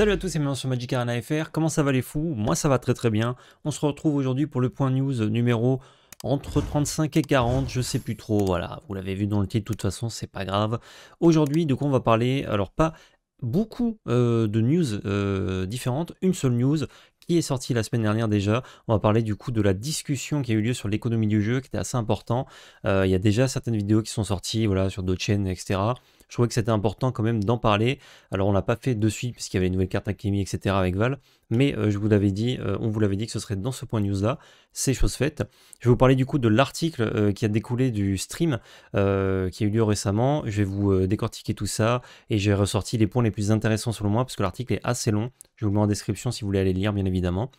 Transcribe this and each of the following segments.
Salut à tous et bienvenue sur Magic Arena FR, comment ça va les fous Moi ça va très très bien, on se retrouve aujourd'hui pour le point news numéro entre 35 et 40, je sais plus trop, voilà, vous l'avez vu dans le titre de toute façon, c'est pas grave. Aujourd'hui, de quoi on va parler Alors pas beaucoup euh, de news euh, différentes, une seule news qui est sortie la semaine dernière déjà. On va parler du coup de la discussion qui a eu lieu sur l'économie du jeu, qui était assez important. Euh, il y a déjà certaines vidéos qui sont sorties, voilà, sur d'autres chaînes, etc je trouvais que c'était important quand même d'en parler. Alors on l'a pas fait de suite puisqu'il y avait les nouvelles cartes Akemi, etc. avec Val, mais euh, je vous l'avais dit, euh, on vous l'avait dit que ce serait dans ce point news là, c'est chose faite. Je vais vous parler du coup de l'article euh, qui a découlé du stream qui a eu lieu récemment. Je vais vous décortiquer tout ça et j'ai ressorti les points les plus intéressants selon moi parce que l'article est assez long. Je vous le mets en description si vous voulez aller lire bien évidemment.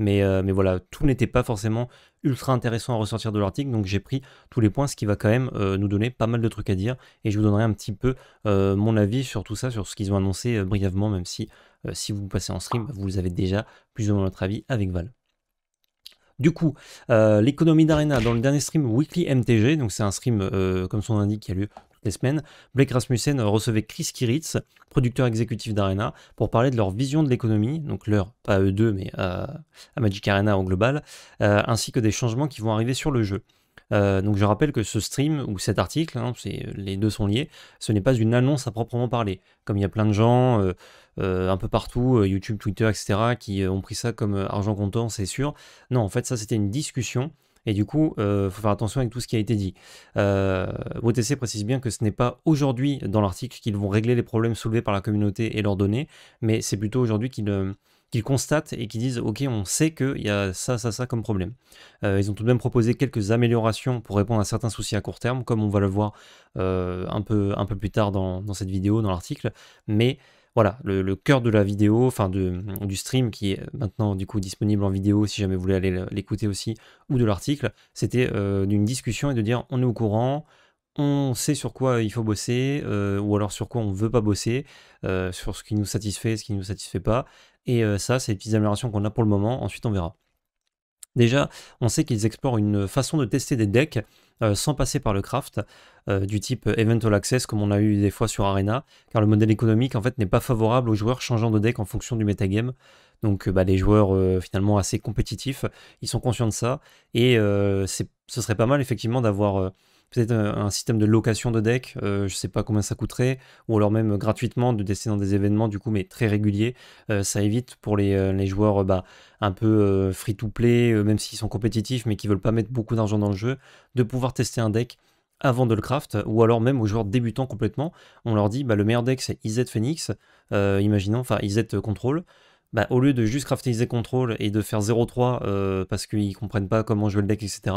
Euh, mais, voilà, tout n'était pas forcément ultra intéressant à ressortir de l'article, donc j'ai pris tous les points, ce qui va quand même euh, nous donner pas mal de trucs à dire, et je vous donnerai un petit peu euh, mon avis sur tout ça, sur ce qu'ils ont annoncé brièvement, même si si vous passez en stream, vous avez déjà plus ou moins notre avis avec Val. Du coup, l'économie d'Arena dans le dernier stream Weekly MTG, donc c'est un stream comme son indique qui a lieu les semaines, Blake Rasmussen recevait Chris Kiritz, producteur exécutif d'Arena, pour parler de leur vision de l'économie, donc leur, pas eux deux, mais à Magic Arena au global, euh, ainsi que des changements qui vont arriver sur le jeu. Euh, donc je rappelle que ce stream ou cet article, hein, les deux sont liés, ce n'est pas une annonce à proprement parler. Comme il y a plein de gens euh, un peu partout, YouTube, Twitter, etc., qui ont pris ça comme argent comptant, c'est sûr. Non, en fait, ça c'était une discussion et du coup, il euh, faut faire attention avec tout ce qui a été dit. Euh, OTC précise bien que ce n'est pas aujourd'hui dans l'article qu'ils vont régler les problèmes soulevés par la communauté et leurs données, mais c'est plutôt aujourd'hui qu'ils... Euh, constatent et qu'ils disent ok on sait qu'il y a ça ça ça comme problème. Euh, ils ont tout de même proposé quelques améliorations pour répondre à certains soucis à court terme comme on va le voir un, peu, plus tard dans, dans cette vidéo, dans l'article, mais voilà, le, cœur de la vidéo, enfin de, du stream qui est maintenant du coup disponible en vidéo si jamais vous voulez aller l'écouter aussi, ou de l'article, c'était euh, d'une discussion et de dire on est au courant, on sait sur quoi il faut bosser, euh, ou alors sur quoi on ne veut pas bosser, euh, sur ce qui nous satisfait, ce qui ne nous satisfait pas. Et ça, c'est les petites améliorations qu'on a pour le moment, ensuite on verra. Déjà, on sait qu'ils explorent une façon de tester des decks euh, sans passer par le craft, euh, du type Event Access, comme on a eu des fois sur Arena, car le modèle économique en fait n'est pas favorable aux joueurs changeant de deck en fonction du metagame. Donc euh, bah, les joueurs finalement assez compétitifs, ils sont conscients de ça, et ce serait pas mal effectivement d'avoir peut-être euh, un, système de location de deck, je euh, je sais pas combien ça coûterait, ou alors même euh, gratuitement de tester dans des événements du coup, mais très réguliers. ça évite pour les, joueurs bah, un peu free-to-play, même s'ils sont compétitifs, mais qui veulent pas mettre beaucoup d'argent dans le jeu, de pouvoir tester un deck avant de le craft, ou alors même aux joueurs débutants complètement, on leur dit bah, le meilleur deck c'est IZ Phoenix, imaginons, enfin IZ Control. Bah, au lieu de juste crafter IZ Control et de faire 0-3 parce qu'ils comprennent pas comment jouer le deck, etc.,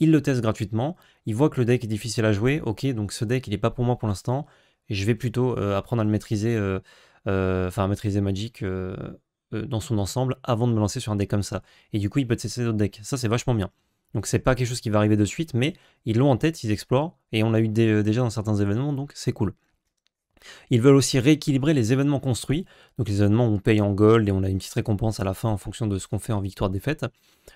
il le teste gratuitement, il voit que le deck est difficile à jouer, ok, donc ce deck il n'est pas pour moi pour l'instant, et je vais plutôt euh, apprendre à le maîtriser, euh, euh, enfin à maîtriser Magic dans son ensemble avant de me lancer sur un deck comme ça. Et du coup, il peut tester d'autres decks, ça c'est vachement bien. Donc c'est pas quelque chose qui va arriver de suite, mais ils l'ont en tête, ils explorent, et on l'a eu déjà dans certains événements, donc c'est cool. Ils veulent aussi rééquilibrer les événements construits, donc les événements où on paye en gold et on a une petite récompense à la fin en fonction de ce qu'on fait en victoire-défaite.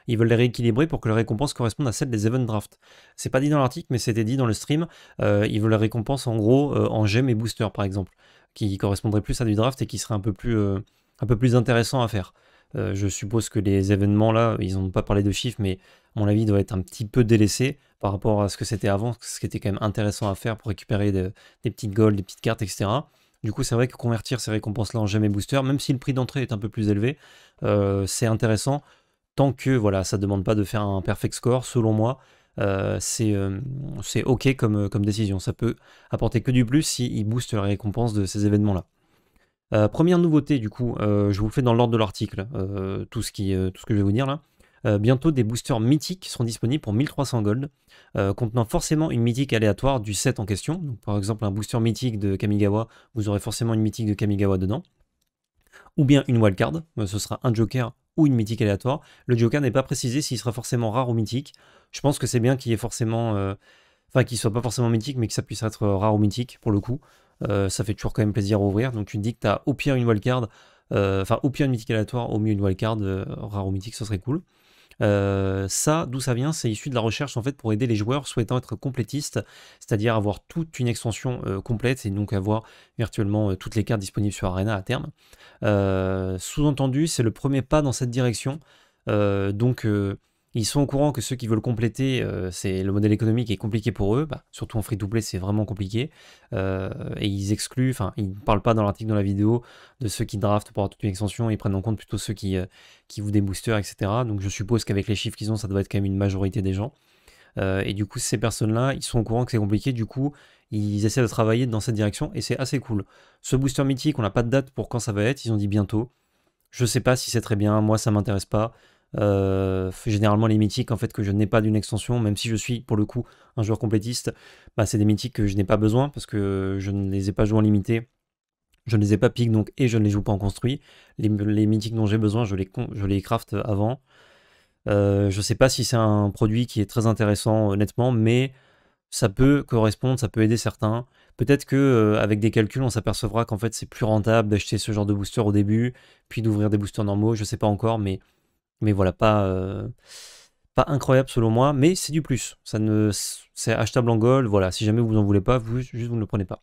Ils veulent les rééquilibrer pour que la récompense corresponde à celle des event draft. C'est pas dit dans l'article, mais c'était dit dans le stream. Euh, ils veulent la récompense en gros euh, en gemmes et boosters par exemple, qui correspondraient plus à du draft et qui serait un peu plus, euh, un peu plus intéressant à faire. Euh, je suppose que les événements là, ils n'ont pas parlé de chiffres, mais à mon avis, doit être un petit peu délaissé par rapport à ce que c'était avant, ce qui était quand même intéressant à faire pour récupérer des petites golds, des petites cartes, etc. Du coup, c'est vrai que convertir ces récompenses-là en jamais booster, même si le prix d'entrée est un peu plus élevé, euh, c'est intéressant tant que voilà, ça ne demande pas de faire un perfect score, selon moi. Euh, c'est OK comme, comme décision. Ça peut apporter que du plus s'ils boostent booste la récompense de ces événements-là. Euh, première nouveauté, du coup, euh, je vous fais dans l'ordre de l'article, euh, tout, ce tout ce que je vais vous dire là. bientôt, des boosters mythiques seront disponibles pour 1300 gold, contenant forcément une mythique aléatoire du set en question. Donc, par exemple, un booster mythique de Kamigawa, vous aurez forcément une mythique de Kamigawa dedans. Ou bien une wildcard, ce sera un joker ou une mythique aléatoire. Le joker n'est pas précisé s'il sera forcément rare ou mythique. Je pense que c'est bien qu'il y forcément enfin qu'il soit pas forcément mythique, mais que ça puisse être rare ou mythique pour le coup. Euh, ça fait toujours quand même plaisir à ouvrir. Donc tu te dis que tu au pire une wildcard, euh, enfin au pire une mythique aléatoire, au mieux une wildcard euh, rare ou mythique, ce serait cool. ça, d'où ça vient, c'est issu de la recherche en fait pour aider les joueurs souhaitant être complétistes, c'est-à-dire avoir toute une extension complète et donc avoir virtuellement toutes les cartes disponibles sur Arena à terme. Sous-entendu, c'est le premier pas dans cette direction. donc ils sont au courant que ceux qui veulent compléter, euh, c'est le modèle économique est compliqué pour eux. Bah, surtout en free-to-play, c'est vraiment compliqué. Euh, et ils excluent, enfin, ils ne parlent pas dans l'article, dans la vidéo, de ceux qui draftent pour avoir toute une extension. Ils prennent en compte plutôt ceux qui, euh, qui vous des boosters, etc. Donc je suppose qu'avec les chiffres qu'ils ont, ça doit être quand même une majorité des gens. et du coup, ces personnes-là, ils sont au courant que c'est compliqué. Du coup, ils essaient de travailler dans cette direction et c'est assez cool. Ce booster mythique, on n'a pas de date pour quand ça va être. Ils ont dit bientôt. Je sais pas si c'est très bien. Moi, ça m'intéresse pas. Euh, généralement, les mythiques en fait que je n'ai pas d'une extension, même si je suis pour le coup un joueur complétiste, bah, c'est des mythiques que je n'ai pas besoin parce que je ne les ai pas joués en limité. Je ne les ai pas pick donc et je ne les joue pas en construit. Les, mythiques dont j'ai besoin, je les, je les craft avant. Euh, je ne sais pas si c'est un produit qui est très intéressant honnêtement, mais ça peut correspondre, ça peut aider certains. Peut-être que euh, avec des calculs, on s'apercevra qu'en fait c'est plus rentable d'acheter ce genre de booster au début, puis d'ouvrir des boosters normaux. Je ne sais pas encore, mais mais voilà, pas, euh, pas incroyable selon moi, mais c'est du plus. Ça ne, c'est achetable en gold. Voilà, si jamais vous en voulez pas, vous, juste vous ne le prenez pas.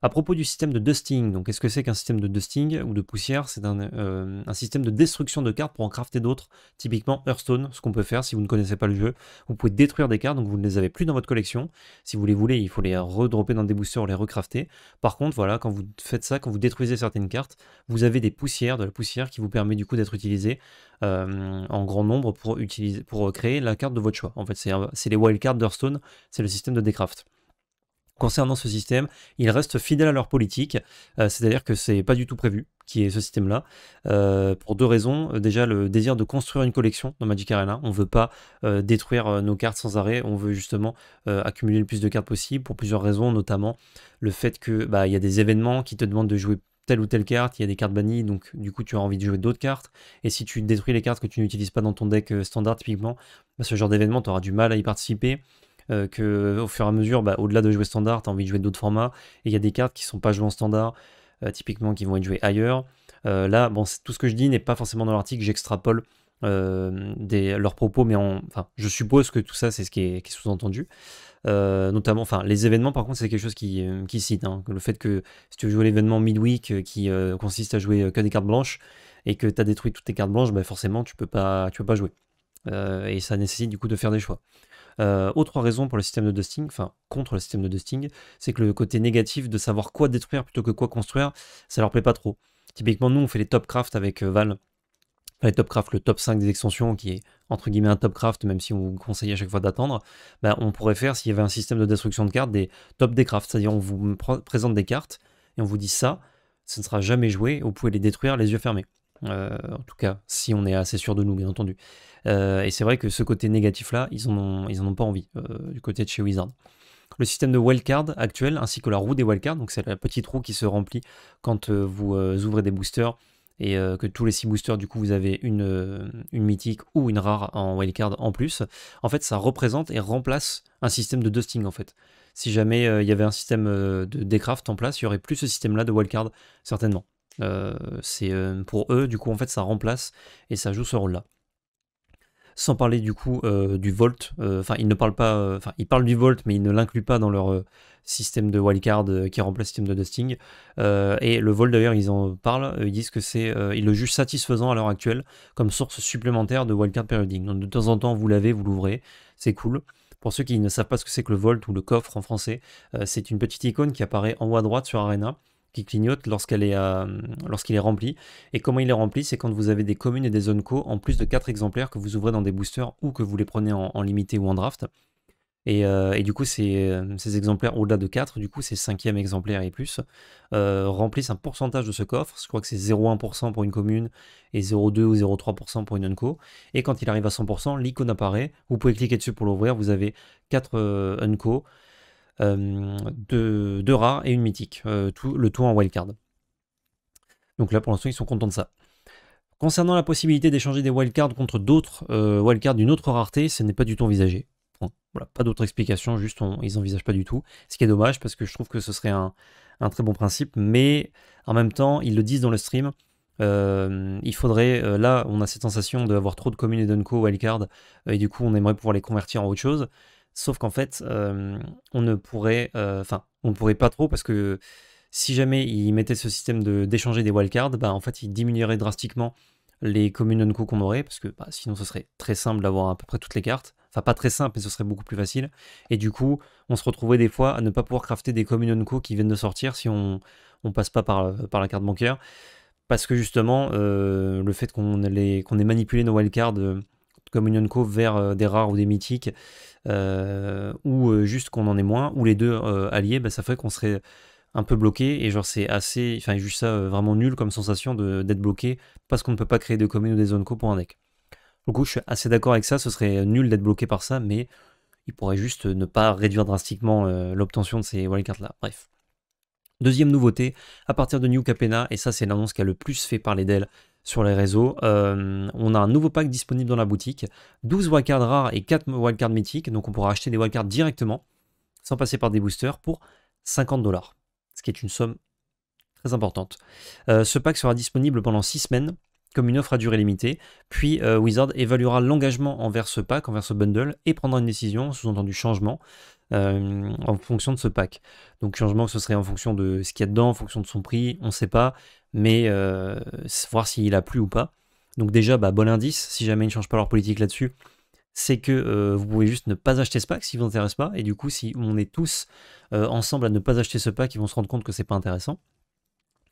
À propos du système de dusting, donc qu'est-ce que c'est qu'un système de dusting ou de poussière C'est euh, un, système de destruction de cartes pour en crafter d'autres, typiquement Hearthstone, ce qu'on peut faire si vous ne connaissez pas le jeu. Vous pouvez détruire des cartes, donc vous ne les avez plus dans votre collection. Si vous les voulez, il faut les redropper dans des boosters, les recrafter. Par contre, voilà, quand vous faites ça, quand vous détruisez certaines cartes, vous avez des poussières, de la poussière qui vous permet du coup d'être utilisé euh, en grand nombre pour, pour euh, créer la carte de votre choix. En fait, c'est les wildcards d'Hearthstone, c'est le système de décraft concernant ce système, ils restent fidèles à leur politique, euh, c'est-à-dire que c'est pas du tout prévu qui est ce système-là, euh, pour deux raisons. Euh, déjà, le désir de construire une collection dans Magic Arena. On ne veut pas détruire nos cartes sans arrêt, on veut justement accumuler le plus de cartes possible pour plusieurs raisons, notamment le fait que bah, y a des événements qui te demandent de jouer telle ou telle carte, il y a des cartes bannies, donc du coup tu as envie de jouer d'autres cartes, et si tu détruis les cartes que tu n'utilises pas dans ton deck standard typiquement, bah, ce genre d'événement, tu auras du mal à y participer qu'au euh, que euh, au fur et à mesure, bah, au-delà de jouer standard, tu as envie de jouer d'autres formats, et il y a des cartes qui sont pas jouées en standard, euh, typiquement qui vont être jouées ailleurs. là, bon, tout ce que je dis n'est pas forcément dans l'article, j'extrapole leurs propos, mais enfin, je suppose que tout ça, c'est ce qui est, sous-entendu. notamment, enfin, les événements, par contre, c'est quelque chose qui, cite. Hein. le fait que si tu veux jouer l'événement midweek qui consiste à jouer que des cartes blanches et que tu as détruit toutes tes cartes blanches, bah forcément, tu peux pas, tu peux pas jouer. et ça nécessite du coup de faire des choix. Euh, autre raison pour le système de dusting, enfin contre le système de dusting, c'est que le côté négatif de savoir quoi détruire plutôt que quoi construire, ça leur plaît pas trop. Typiquement, nous, on fait les top craft avec euh, Val. les top craft, le top 5 des extensions, qui est entre guillemets un top craft, même si on vous conseille à chaque fois d'attendre, bah, on pourrait faire, s'il y avait un système de destruction de cartes, des top des crafts. C'est-à-dire, on vous présente des cartes et on vous dit ça, ça ne sera jamais joué, vous pouvez les détruire les yeux fermés. Euh, en tout cas, si on est assez sûr de nous, bien entendu. Euh, et c'est vrai que ce côté négatif-là, ils n'en ont, ils en ont pas envie euh, du côté de chez Wizard le système de wildcard actuel ainsi que la roue des wildcards. Donc c'est la petite roue qui se remplit quand vous ouvrez des boosters et que tous les 6 boosters, du coup, vous avez une, une mythique ou une rare en wildcard en plus. En fait, ça représente et remplace un système de dusting en fait. Si jamais il y avait un système de décraft en place, il n'y aurait plus ce système-là de wildcard, certainement. Euh, c'est euh, pour eux, du coup, en fait, ça remplace et ça joue ce rôle-là sans parler du coup euh, du Volt. Enfin, ils ne parlent pas. Enfin, ils parlent du Volt, mais ils ne l'incluent pas dans leur système de wildcard qui remplace le système de dusting. et le Volt, d'ailleurs, ils en parlent. Ils disent que c'est, ils le jugent satisfaisant à l'heure actuelle comme source supplémentaire de wildcard périodique Donc, de temps en temps, vous l'avez, vous l'ouvrez, c'est cool. Pour ceux qui ne savent pas ce que c'est que le Volt ou le coffre en français, c'est une petite icône qui apparaît en haut à droite sur Arena qui clignote lorsqu'il est, euh, lorsqu'il est rempli. Et comment il est rempli C'est quand vous avez des communes et des unco en plus de 4 exemplaires que vous ouvrez dans des boosters ou que vous les prenez en, limité ou en draft. Et, euh, du coup, ces, euh, ces exemplaires au-delà de 4, du coup, ces 5e exemplaires et plus remplissent un pourcentage de ce coffre. Je crois que c'est 0,1% pour une commune et 0,2 ou 0,3% pour une unco. Et quand il arrive à 100%, l'icône apparaît. Vous pouvez cliquer dessus pour l'ouvrir. Vous avez 4 unco euh, deux, rares et une mythique, euh, tout, le tout en wildcard. Donc là pour l'instant ils sont contents de ça. Concernant la possibilité d'échanger des wildcards contre d'autres euh, wildcards d'une autre rareté, ce n'est pas du tout envisagé. voilà, pas d'autre explication, juste on, ils n'envisagent pas du tout. Ce qui est dommage parce que je trouve que ce serait un, très bon principe, mais en même temps, ils le disent dans le stream. il faudrait, là, on a cette sensation d'avoir trop de communes et d'unco wildcard, et du coup, on aimerait pouvoir les convertir en autre chose. Sauf qu'en fait, euh, on ne pourrait, euh, enfin, on pourrait pas trop parce que si jamais ils mettaient ce système d'échanger des wildcards, bah, en fait, ils diminueraient drastiquement les communes non qu'on aurait parce que bah, sinon, ce serait très simple d'avoir à peu près toutes les cartes. Enfin, pas très simple, mais ce serait beaucoup plus facile. Et du coup, on se retrouverait des fois à ne pas pouvoir crafter des communes non qui viennent de sortir si on ne passe pas par, euh, par la carte bancaire parce que justement, le fait qu'on ait manipulé nos wildcards comme une vers euh, des rares ou des mythiques, euh, ou euh, juste qu'on en ait moins, ou les deux alliés, bah, ça ferait qu'on serait un peu bloqué et genre c'est assez enfin juste ça vraiment nul comme sensation d'être bloqué parce qu'on ne peut pas créer de communes ou des zones co pour un deck. Du coup je suis assez d'accord avec ça, ce serait nul d'être bloqué par ça mais il pourrait juste ne pas réduire drastiquement l'obtention de ces wildcards là. Bref. Deuxième nouveauté, à partir de New Capena, et ça c'est l'annonce qui a le plus fait parler d'elle, sur les réseaux. Euh, on a un nouveau pack disponible dans la boutique, 12 wildcards rares et 4 wildcards mythiques, donc on pourra acheter des wildcards directement, sans passer par des boosters, pour 50 dollars, ce qui est une somme très importante. Euh, ce pack sera disponible pendant 6 semaines, comme une offre à durée limitée, puis euh, Wizard évaluera l'engagement envers ce pack, envers ce bundle, et prendra une décision, sous-entendu changement, en fonction de ce pack. Donc changement, ce serait en fonction de ce qu'il y a dedans, en fonction de son prix, on ne sait pas, mais euh, voir s'il a plu ou pas. Donc déjà, bah, bon indice, si jamais ils ne changent pas leur politique là-dessus, c'est que euh, vous pouvez juste ne pas acheter ce pack s'il ne vous intéresse pas, et du coup, si on est tous euh, ensemble à ne pas acheter ce pack, ils vont se rendre compte que c'est pas intéressant.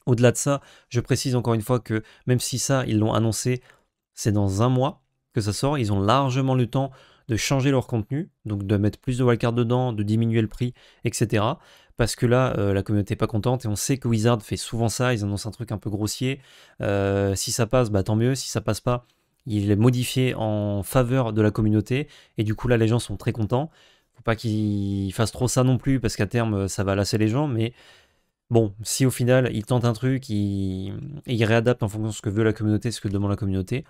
Au-delà de ça, je précise encore une fois que même si ça, ils l'ont annoncé, c'est dans un mois que ça sort, ils ont largement le temps de changer leur contenu, donc de mettre plus de wildcards dedans, de diminuer le prix, etc parce que là, euh, la communauté n'est pas contente et on sait que Wizard fait souvent ça, ils annoncent un truc un peu grossier. Euh, si ça passe, bah tant mieux, si ça passe pas, il est modifié en faveur de la communauté et du coup là, les gens sont très contents. Faut pas qu'ils fassent trop ça non plus parce qu'à terme, ça va lasser les gens, mais. Bon, si au final ils tentent un truc, et ils réadaptent en fonction de ce que veut la communauté, ce que demande la communauté,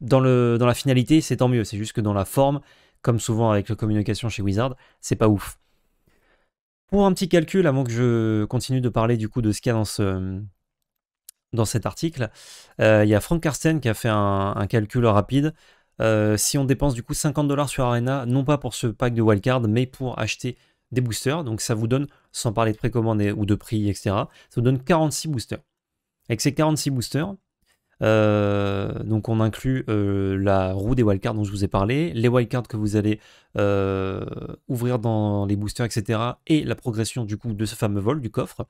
dans, le, dans la finalité, c'est tant mieux. C'est juste que dans la forme, comme souvent avec la communication chez Wizard, c'est pas ouf. Pour un petit calcul, avant que je continue de parler du coup de ce qu'il y a dans, ce, dans cet article, euh, il y a Frank Karsten qui a fait un, calcul rapide. Euh, si on dépense du coup 50 dollars sur Arena, non pas pour ce pack de wildcard, mais pour acheter des boosters, donc ça vous donne, sans parler de précommande ou de prix, etc., ça vous donne 46 boosters. Avec ces 46 boosters, euh, donc on inclut euh, la roue des wildcards dont je vous ai parlé, les wildcards que vous allez euh, ouvrir dans les boosters, etc. et la progression du coup de ce fameux vol du coffre.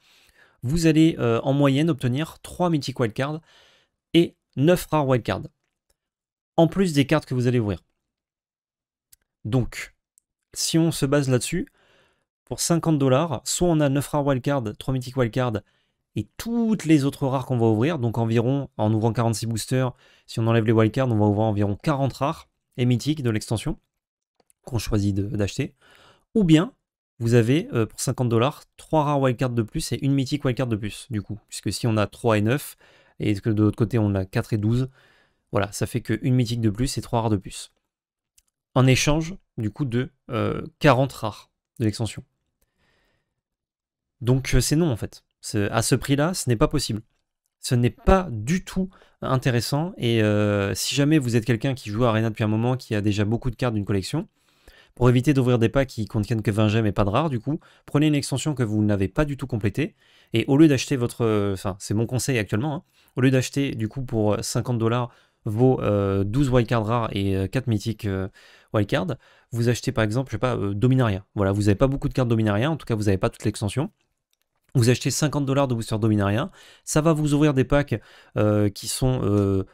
Vous allez en moyenne obtenir 3 mythiques wildcards et 9 rares wildcards. En plus des cartes que vous allez ouvrir. Donc, si on se base là-dessus, pour 50 dollars, soit on a 9 rares wildcards, 3 mythiques wildcards et toutes les autres rares qu'on va ouvrir. Donc environ, en ouvrant 46 boosters, si on enlève les wildcards, on va ouvrir environ 40 rares et mythiques de l'extension qu'on choisit d'acheter. Ou bien, vous avez euh, pour 50 dollars 3 rares wildcards de plus et une mythique wildcard de plus, du coup. Puisque si on a 3 et 9, et que de l'autre côté on a 4 et 12, voilà, ça fait que qu'une mythique de plus et 3 rares de plus. En échange, du coup, de 40 euh, rares de l'extension. Donc euh, c'est non en fait. À ce prix-là, ce n'est pas possible. Ce n'est pas du tout intéressant. Et euh, si jamais vous êtes quelqu'un qui joue à Arena depuis un moment, qui a déjà beaucoup de cartes d'une collection, pour éviter d'ouvrir des packs qui contiennent que 20 gemmes et pas de rares, du coup, prenez une extension que vous n'avez pas du tout complétée. Et au lieu d'acheter votre. Enfin, c'est mon conseil actuellement. Hein, au lieu d'acheter, du coup, pour 50 dollars vos 12 euh, wildcards rares et 4 euh, mythiques wildcards, vous achetez par exemple, je sais pas, Dominaria. Voilà, vous n'avez pas beaucoup de cartes Dominaria, en tout cas, vous n'avez pas toute l'extension. Vous achetez 50 dollars de booster Dominaria, ça va vous ouvrir des packs euh, qui sont euh,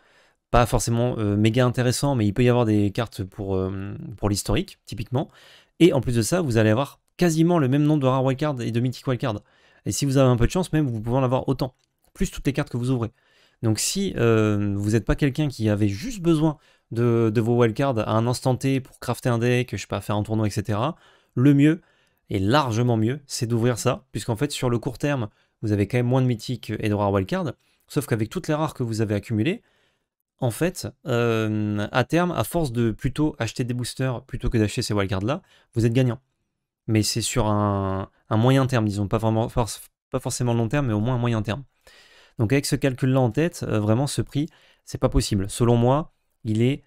pas forcément euh, méga intéressants, mais il peut y avoir des cartes pour, pour l'historique, typiquement. Et en plus de ça, vous allez avoir quasiment le même nombre de rare wildcards et de mythiques wildcards. Et si vous avez un peu de chance, même vous pouvez en avoir autant, plus toutes les cartes que vous ouvrez. Donc si vous n'êtes pas quelqu'un qui avait juste besoin de, de vos wildcards à un instant T pour crafter un deck, je sais pas, faire un tournoi, etc., le mieux, et largement mieux, c'est d'ouvrir ça, puisqu'en fait, sur le court terme, vous avez quand même moins de mythiques et de rares wildcards, sauf qu'avec toutes les rares que vous avez accumulées, en fait, euh, à terme, à force de plutôt acheter des boosters plutôt que d'acheter ces wildcards-là, vous êtes gagnant. Mais c'est sur un, moyen terme, disons, pas, vraiment, pas forcément long terme, mais au moins un moyen terme. Donc avec ce calcul-là en tête, euh, vraiment, ce prix, c'est pas possible. Selon moi, il est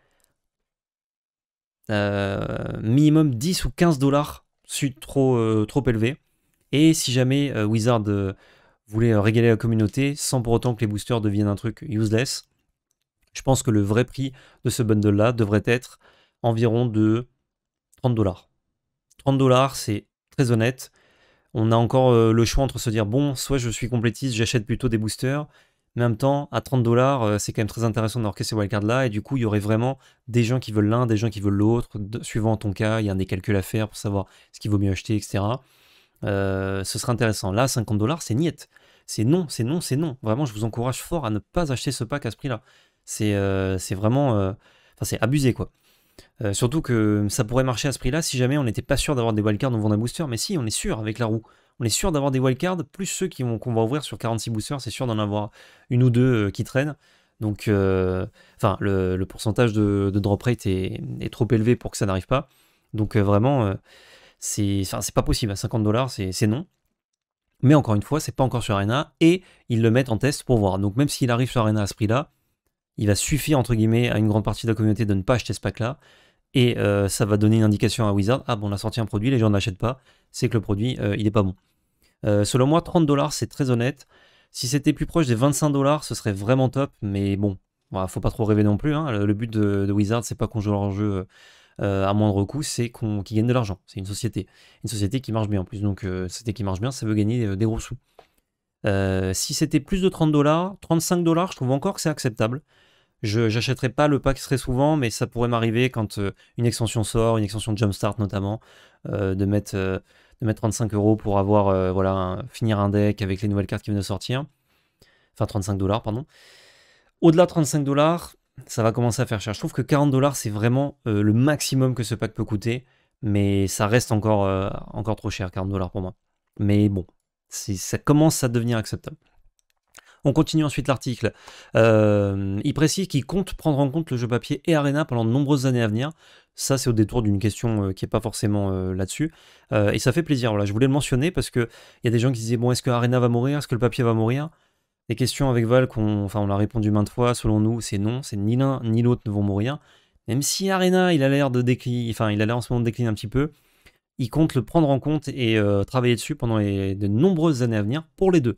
euh, minimum 10 ou 15 dollars suis trop, euh, trop élevé. Et si jamais euh, Wizard euh, voulait régaler la communauté sans pour autant que les boosters deviennent un truc useless, je pense que le vrai prix de ce bundle-là devrait être environ de 30 dollars. 30 dollars, c'est très honnête. On a encore le choix entre se dire, bon, soit je suis complétiste, j'achète plutôt des boosters, en même temps, à 30 dollars, euh, c'est quand même très intéressant d'avoir ces wildcards là. Et du coup, il y aurait vraiment des gens qui veulent l'un, des gens qui veulent l'autre. Suivant ton cas, il y a des calculs à faire pour savoir ce qu'il vaut mieux acheter, etc. Euh, ce serait intéressant. Là, 50 dollars, c'est niet. C'est non, c'est non, c'est non. Vraiment, je vous encourage fort à ne pas acheter ce pack à ce prix-là. C'est euh, vraiment. Enfin, c'est abusé, quoi. surtout que ça pourrait marcher à ce prix-là si jamais on n'était pas sûr d'avoir des wildcards en vendant booster. Mais si, on est sûr avec la roue on est sûr d'avoir des wildcards, plus ceux qui vont, qu'on va ouvrir sur 46 boosters, c'est sûr d'en avoir une ou deux euh, qui traînent. Donc, euh, enfin, le, pourcentage de, drop rate est, trop élevé pour que ça n'arrive pas. Donc, euh, vraiment, c'est, pas possible. À 50 dollars, c'est non. Mais encore une fois, c'est pas encore sur Arena et ils le mettent en test pour voir. Donc, même s'il arrive sur Arena à ce prix-là, il va suffire entre guillemets à une grande partie de la communauté de ne pas acheter ce pack-là. Et ça va donner une indication à Wizard ah bon, on a sorti un produit, les gens ne l'achètent pas, c'est que le produit, il n'est pas bon. Euh, selon moi, 30 dollars, c'est très honnête. Si c'était plus proche des 25 dollars, ce serait vraiment top. Mais bon, faut pas trop rêver non plus. Hein. Le, but de, de Wizard, c'est pas qu'on joue leur jeu euh, euh, à moindre coût, c'est qu'on gagnent gagne de l'argent. C'est une société. Une société qui marche bien en plus. Donc, euh, société qui marche bien, ça veut gagner des, gros sous. si c'était plus de 30 dollars, 35 dollars, je trouve encore que c'est acceptable. Je n'achèterai pas le pack très souvent, mais ça pourrait m'arriver quand une extension sort, une extension de Jumpstart notamment, de mettre de mettre 35 euros pour avoir, euh, voilà, finir un deck avec les nouvelles cartes qui viennent de sortir. Enfin, 35 dollars, pardon. Au-delà de 35 dollars, ça va commencer à faire cher. Je trouve que 40 dollars, c'est vraiment euh, le maximum que ce pack peut coûter. Mais ça reste encore, euh, encore trop cher, 40 dollars pour moi. Mais bon, ça commence à devenir acceptable. On continue ensuite l'article. Euh, il précise qu'il compte prendre en compte le jeu papier et Arena pendant de nombreuses années à venir. Ça, c'est au détour d'une question euh, qui n'est pas forcément euh, là-dessus. et ça fait plaisir. Voilà, je voulais le mentionner parce qu'il y a des gens qui disaient bon, est-ce que Arena va mourir Est-ce que le papier va mourir les questions avec Val qu'on enfin, on l'a répondu maintes fois, selon nous, c'est non, c'est ni l'un ni l'autre ne vont mourir. Même si Arena, il a l'air de décliner, enfin, il a l'air en ce moment de décliner un petit peu, il compte le prendre en compte et travailler dessus pendant de nombreuses années à venir pour les deux.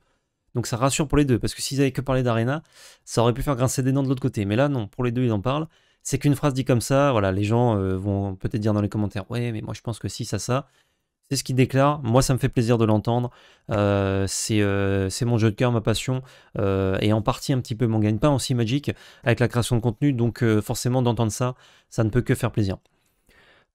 Donc ça rassure pour les deux, parce que s'ils avaient que parlé d'Arena, ça aurait pu faire grincer des dents de l'autre côté. Mais là, non, pour les deux, ils en parlent. C'est qu'une phrase dit comme ça, voilà, les gens euh, vont peut-être dire dans les commentaires, ouais, mais moi je pense que si, ça, ça. C'est ce qu'il déclare. Moi, ça me fait plaisir de l'entendre. Euh, euh, c'est mon jeu de cœur, ma passion. et en partie, un petit peu, mon gagne-pain aussi, Magic, avec la création de contenu. Donc, forcément, d'entendre ça, ça ne peut que faire plaisir.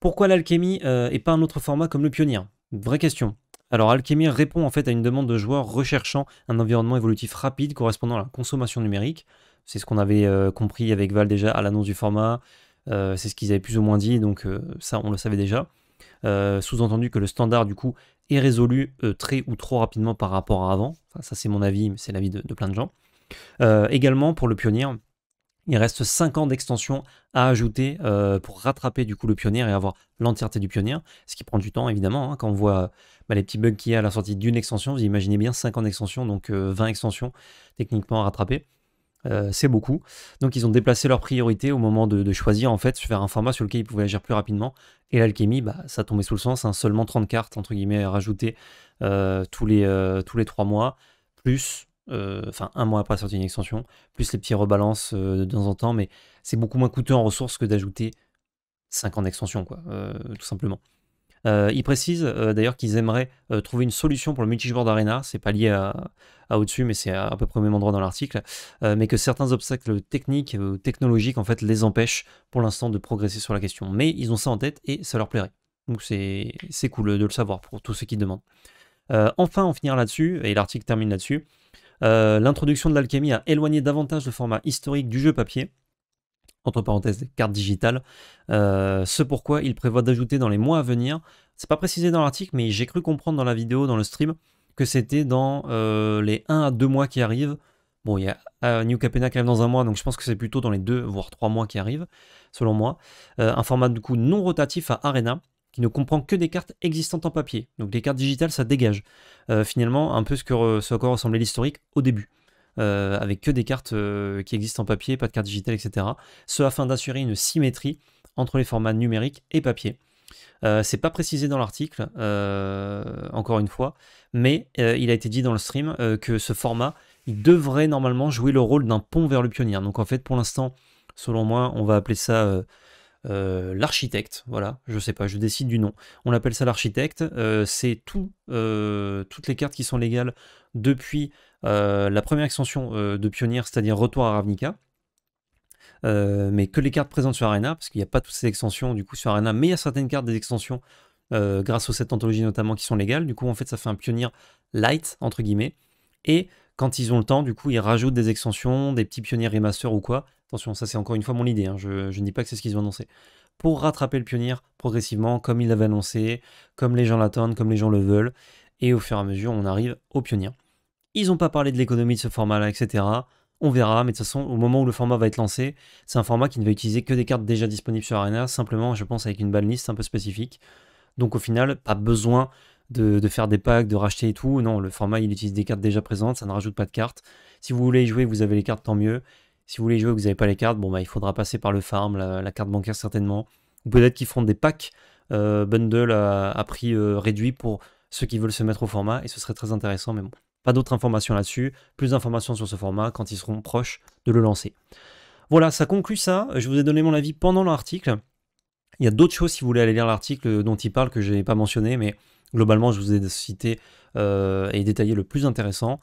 Pourquoi l'alchimie et pas un autre format comme le pionnier Vraie question. Alors Alchemir répond en fait à une demande de joueurs recherchant un environnement évolutif rapide correspondant à la consommation numérique. C'est ce qu'on avait euh, compris avec Val déjà à l'annonce du format. Euh, c'est ce qu'ils avaient plus ou moins dit, donc euh, ça on le savait déjà. Sous-entendu que le standard du coup est résolu très ou trop rapidement par rapport à avant. ça c'est mon avis, mais c'est l'avis de, plein de gens. également pour le pionnier, il reste 5 ans d'extension à ajouter pour rattraper du coup le pionnier et avoir l'entièreté du pionnier, ce qui prend du temps évidemment. Hein, quand on voit bah, les petits bugs qu'il y a à la sortie d'une extension. Vous imaginez bien 5 en extension, donc 20 euh, extensions techniquement à rattraper. Euh, c'est beaucoup. Donc ils ont déplacé leur priorité au moment de, choisir en fait faire un format sur lequel ils pouvaient agir plus rapidement. Et l'alchimie, bah, ça tombait sous le sens, hein, seulement 30 cartes entre guillemets rajoutées euh, tous, les, tous les 3 mois, plus, enfin un mois après la sortie d'une extension, plus les petits rebalances de temps en temps, mais c'est beaucoup moins coûteux en ressources que d'ajouter 5 en extension, quoi, tout simplement. Euh, ils précisent euh, d'ailleurs qu'ils aimeraient euh, trouver une solution pour le multijoueur d'Arena. C'est pas lié à, au-dessus, mais c'est à, peu près au même endroit dans l'article. mais que certains obstacles techniques ou technologiques en fait les empêchent pour l'instant de progresser sur la question. Mais ils ont ça en tête et ça leur plairait. Donc c'est cool de le savoir pour tous ceux qui demandent. enfin, en finir là-dessus, et l'article termine là-dessus. L'introduction de l'alchimie a éloigné davantage le format historique du jeu papier entre parenthèses, cartes digitales, euh, ce pourquoi il prévoit d'ajouter dans les mois à venir, c'est pas précisé dans l'article, mais j'ai cru comprendre dans la vidéo, dans le stream, que c'était dans euh, les 1 à 2 mois qui arrivent. Bon, il y a euh, New Capena qui arrive dans un mois, donc je pense que c'est plutôt dans les 2 voire 3 mois qui arrivent, selon moi. un format du coup non rotatif à Arena, qui ne comprend que des cartes existantes en papier. Donc les cartes digitales, ça dégage. finalement, un peu ce, que, ce à quoi ressemblait l'historique au début. Euh, avec que des cartes euh, qui existent en papier, pas de cartes digitales, etc. Ce afin d'assurer une symétrie entre les formats numériques et papier. Ce euh, c'est pas précisé dans l'article, encore une fois, mais il a été dit dans le stream que ce format devrait normalement jouer le rôle d'un pont vers le pionnier. Donc en fait, pour l'instant, selon moi, on va appeler ça l'architecte, voilà, je sais pas, je décide du nom. On appelle ça l'architecte, c'est tout, toutes les cartes qui sont légales depuis euh, la première extension euh, de Pionnier, c'est-à-dire Retour à Ravnica. Euh, mais que les cartes présentes sur Arena, parce qu'il n'y a pas toutes ces extensions du coup sur Arena, mais il y a certaines cartes des extensions grâce aux 7 anthologies notamment qui sont légales. Du coup, en fait, ça fait un pionnier light, entre guillemets. Et quand ils ont le temps, du coup, ils rajoutent des extensions, des petits pionniers remasters ou quoi. Attention, ça c'est encore une fois mon idée, hein. je, je, ne dis pas que c'est ce qu'ils ont annoncé. Pour rattraper le pionnier progressivement, comme ils l'avaient annoncé, comme les gens l'attendent, comme les gens le veulent. Et au fur et à mesure, on arrive au pionnier. Ils n'ont pas parlé de l'économie de ce format-là, etc. On verra, mais de toute façon, au moment où le format va être lancé, c'est un format qui ne va utiliser que des cartes déjà disponibles sur Arena, simplement, je pense, avec une liste un peu spécifique. Donc au final, pas besoin de, faire des packs, de racheter et tout. Non, le format, il utilise des cartes déjà présentes, ça ne rajoute pas de cartes. Si vous voulez y jouer, vous avez les cartes, tant mieux. Si vous voulez y jouer, vous n'avez pas les cartes, bon, bah, il faudra passer par le farm, la, carte bancaire certainement. Ou peut-être qu'ils feront des packs euh, bundle à, prix euh, réduit pour ceux qui veulent se mettre au format, et ce serait très intéressant, mais bon. Pas d'autres informations là-dessus. Plus d'informations sur ce format quand ils seront proches de le lancer. Voilà, ça conclut ça. Je vous ai donné mon avis pendant l'article. Il y a d'autres choses si vous voulez aller lire l'article dont il parle que je n'ai pas mentionné, mais globalement, je vous ai cité euh, et détaillé le plus intéressant.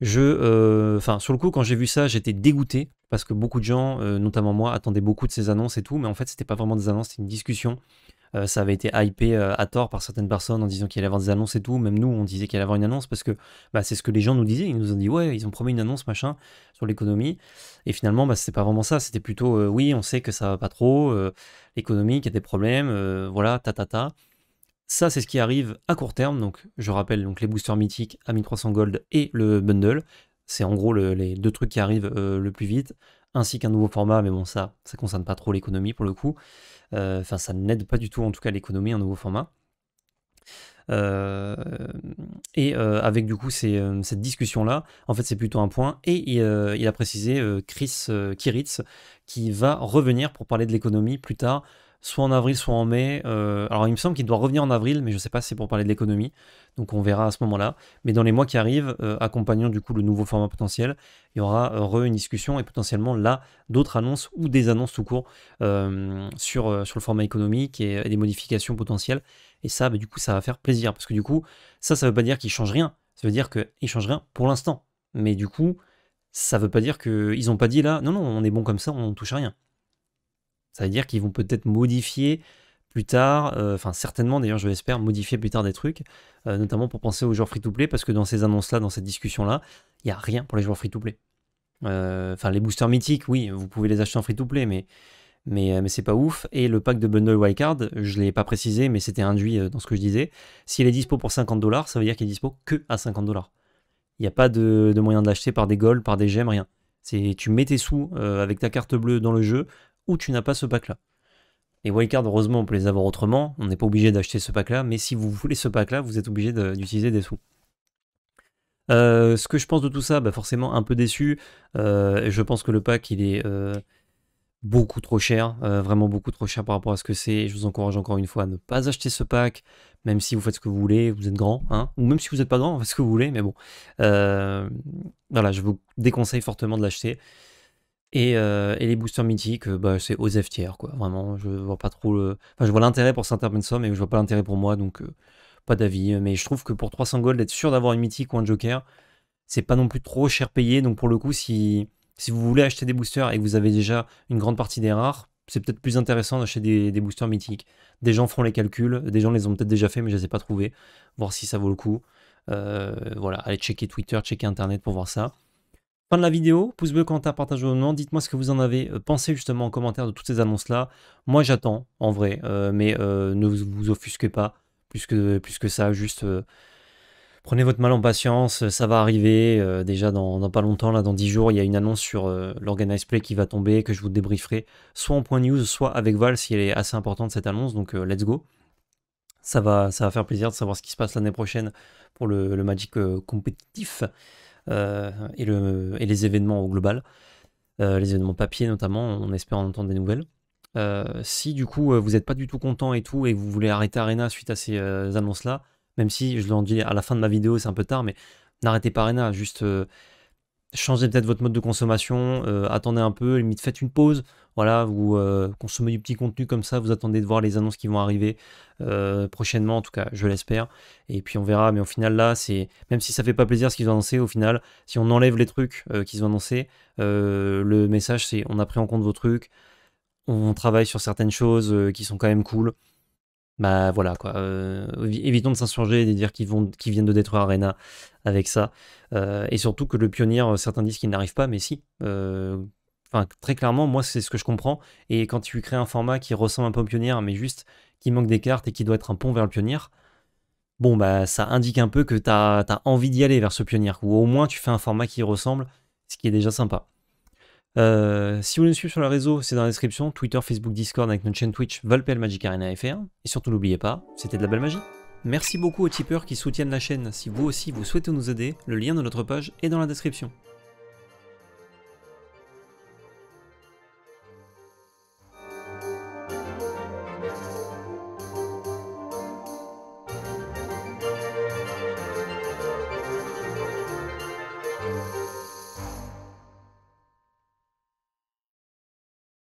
Je, euh, enfin, sur le coup, quand j'ai vu ça, j'étais dégoûté parce que beaucoup de gens, euh, notamment moi, attendaient beaucoup de ces annonces et tout, mais en fait, c'était pas vraiment des annonces, c'était une discussion euh, ça avait été hypé euh, à tort par certaines personnes en disant qu'il allait y avoir des annonces et tout. Même nous, on disait qu'il allait y avoir une annonce parce que bah, c'est ce que les gens nous disaient. Ils nous ont dit, ouais, ils ont promis une annonce, machin, sur l'économie. Et finalement, bah, c'est pas vraiment ça. C'était plutôt, euh, oui, on sait que ça va pas trop, l'économie, qu'il y a des problèmes, voilà, ta ta ta. Ça, c'est ce qui arrive à court terme. Donc, je rappelle donc les boosters mythiques à 1300 gold et le bundle. C'est en gros les deux trucs qui arrivent le plus vite, ainsi qu'un nouveau format. Mais bon, ça, ça concerne pas trop l'économie pour le coup. Euh, enfin, ça n'aide pas du tout, en tout cas, l'économie, un nouveau format. Euh, et euh, avec du coup cette discussion là, en fait c'est plutôt un point. Et il, il a précisé Chris Kiritz qui va revenir pour parler de l'économie plus tard soit en avril, soit en mai. Euh, alors il me semble qu'il doit revenir en avril, mais je ne sais pas si c'est pour parler de l'économie. Donc on verra à ce moment-là. Mais dans les mois qui arrivent, euh, accompagnant du coup le nouveau format potentiel, il y aura euh, une discussion et potentiellement là d'autres annonces ou des annonces tout court sur, sur le format économique et, des modifications potentielles. Et ça, bah, du coup, ça va faire plaisir. Parce que du coup, ça, ça ne veut pas dire qu'il change rien. Ça veut dire qu'il ne change rien pour l'instant. Mais du coup, ça ne veut pas dire qu'ils n'ont pas dit là, non, non, on est bon comme ça, on ne touche à rien. Ça veut dire qu'ils vont peut-être modifier plus tard, euh, enfin certainement d'ailleurs je l'espère, modifier plus tard des trucs, euh, notamment pour penser aux joueurs free-to-play, parce que dans ces annonces-là, dans cette discussion-là, il n'y a rien pour les joueurs free-to-play. Euh, enfin les boosters mythiques, oui, vous pouvez les acheter en free-to-play, mais, mais, mais c'est pas ouf. Et le pack de bundle wildcard, je ne l'ai pas précisé, mais c'était induit dans ce que je disais, s'il est dispo pour 50 dollars, ça veut dire qu'il est dispo que à 50 dollars. Il n'y a pas de, moyen de l'acheter par des golds, par des gemmes, rien. C'est tu mets tes sous avec ta carte bleue dans le jeu, ou tu n'as pas ce pack-là. Les wildcards, heureusement, on peut les avoir autrement. On n'est pas obligé d'acheter ce pack-là, mais si vous voulez ce pack-là, vous êtes obligé d'utiliser des sous. Euh, ce que je pense de tout ça, bah, forcément un peu déçu. Euh, je pense que le pack, il est euh, beaucoup trop cher, vraiment beaucoup trop cher par rapport à ce que c'est. Je vous encourage encore une fois à ne pas acheter ce pack, même si vous faites ce que vous voulez, vous êtes grand, hein. ou même si vous n'êtes pas grand, faites ce que vous voulez, mais bon. voilà, je vous déconseille fortement de l'acheter. Euh, et, les boosters mythiques, euh, bah, c'est aux tiers, quoi. Vraiment, je vois pas trop Enfin, je vois l'intérêt pour certains Somme mais je vois pas l'intérêt pour moi, donc euh, pas d'avis. Mais je trouve que pour 300 gold, être sûr d'avoir une mythique ou un joker, c'est pas non plus trop cher payé. Donc pour le coup, si, si vous voulez acheter des boosters et que vous avez déjà une grande partie des rares, c'est peut-être plus intéressant d'acheter des, boosters mythiques. Des gens feront les calculs, des gens les ont peut-être déjà fait, mais je les ai pas trouvés. Voir si ça vaut le coup. voilà, allez checker Twitter, checker Internet pour voir ça. Fin de la vidéo, pouce bleu, commentaire, partage nom, Dites-moi ce que vous en avez euh, pensé justement en commentaire de toutes ces annonces-là. Moi j'attends en vrai, euh, mais euh, ne vous, offusquez pas plus que, plus que ça, juste prenez votre mal en patience, ça va arriver. déjà dans, pas longtemps, là dans 10 jours, il y a une annonce sur l'organized Play qui va tomber, que je vous débrieferai, soit en point news, soit avec Val si elle est assez importante cette annonce, donc let's go. Ça va, ça va faire plaisir de savoir ce qui se passe l'année prochaine pour le Magic compétitif. Euh, et, le, et, les événements au global, euh, les événements papier notamment, on espère en entendre des nouvelles. Euh, si du coup vous n'êtes pas du tout content et tout et que vous voulez arrêter Arena suite à ces annonces là, même si je l'en dis à la fin de ma vidéo, c'est un peu tard, mais n'arrêtez pas Arena, juste changez peut-être votre mode de consommation, euh, attendez un peu, limite faites une pause, voilà, vous euh, consommez du petit contenu comme ça, vous attendez de voir les annonces qui vont arriver euh, prochainement, en tout cas, je l'espère, et puis on verra, mais au final là, c'est même si ça fait pas plaisir ce qu'ils ont annoncé, au final, si on enlève les trucs qu'ils ont annoncés, le message c'est on a pris en compte vos trucs, on travaille sur certaines choses qui sont quand même cool, bah voilà quoi. Euh, évitons de s'insurger et de dire qu'ils vont, viennent de détruire Arena avec ça. Euh, et surtout que le pionnier, euh, certains disent qu'il n'arrive pas, mais si. Enfin, très clairement, moi c'est ce que je comprends. Et quand tu crées un format qui ressemble un peu au pionnier, mais juste qui manque des cartes et qui doit être un pont vers le pionnier, bon bah ça indique un peu que tu as, envie d'y aller vers ce pionnier, ou au moins tu fais un format qui ressemble, ce qui est déjà sympa. Euh, si vous voulez nous suivre sur le réseau, c'est dans la description, Twitter, Facebook, Discord avec notre chaîne Twitch Valpel Magic Arena FR. Et surtout n'oubliez pas, c'était de la belle magie. Merci beaucoup aux tipeurs qui soutiennent la chaîne. Si vous aussi vous souhaitez nous aider, le lien de notre page est dans la description.